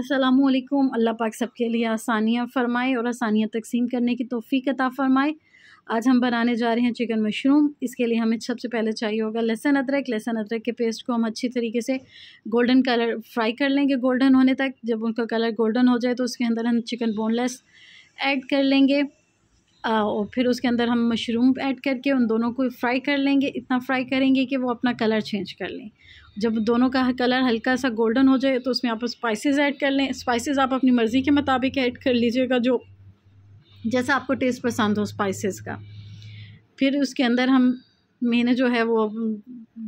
असलकुम अल्लाह पाक सबके लिए आसानियाँ फ़रमाए और आसानियाँ तकसीम करने की तोफ़ी अता फ़रमाए आज हम बनाने जा रहे हैं चिकन मशरूम इसके लिए हमें सबसे पहले चाहिए होगा लहसन अदरक लहसन अदरक के पेस्ट को हम अच्छी तरीके से गोल्डन कलर फ्राई कर लेंगे गोल्डन होने तक जब उनका कलर गोल्डन हो जाए तो उसके अंदर हम चिकन बोनलेस ऐड कर लेंगे और फिर उसके अंदर हम मशरूम ऐड करके उन दोनों को फ्राई कर लेंगे इतना फ्राई करेंगे कि वो अपना कलर चेंज कर लें जब दोनों का कलर हल्का सा गोल्डन हो जाए तो उसमें आप स्पाइसेस ऐड कर लें स्पाइसेस आप अपनी मर्ज़ी के मुताबिक ऐड कर लीजिएगा जो जैसा आपको टेस्ट पसंद हो स्पाइसेस का फिर उसके अंदर हम मैंने जो है वो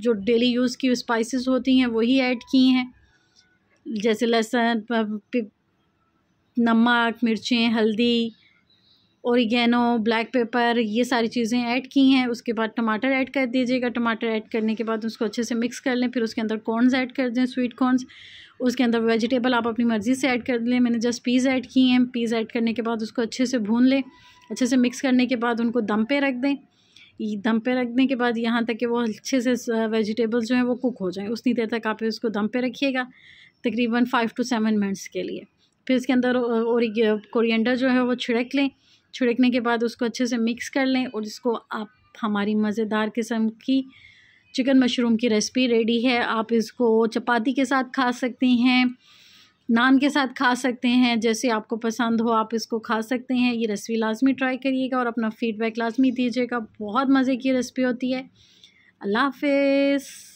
जो डेली यूज़ की स्पाइसेस होती हैं वही ऐड की हैं जैसे लहसुन नमक मिर्चें हल्दी औरिगेनो ब्लैक पेपर ये सारी चीज़ें ऐड की हैं उसके बाद टमाटर ऐड कर दीजिएगा टमाटर ऐड करने के बाद उसको अच्छे से मिक्स कर लें फिर उसके अंदर कॉर्नस ऐड कर दें स्वीट कॉर्नस उसके अंदर वेजिटेबल आप अपनी मर्ज़ी से ऐड कर लें मैंने जस्ट पीज़ ऐड किए हैं पीज़ ऐड करने के बाद उसको अच्छे से भून लें अच्छे से मिक्स करने के बाद उनको दम पे रख दें दम पे रखने के बाद यहाँ तक कि वो अच्छे से वेजिटेबल्स जो हैं वो कुक हो जाएँ उतनी देर तक आप उसको दम पे रखिएगा तकरीबन फ़ाइव टू सेवन मिनट्स के लिए फिर इसके अंदर और कोरिएंडर जो है वो छिड़क लें छिड़कने के बाद उसको अच्छे से मिक्स कर लें और इसको आप हमारी मज़ेदार किस्म की चिकन मशरूम की रेसिपी रेडी है आप इसको चपाती के साथ खा सकती हैं नान के साथ खा सकते हैं जैसे आपको पसंद हो आप इसको खा सकते हैं ये रेसिपी लाजमी ट्राई करिएगा और अपना फ़ीडबैक लाजमी दीजिएगा बहुत मज़े की रेसिपी होती है अल्लाह हाफिज़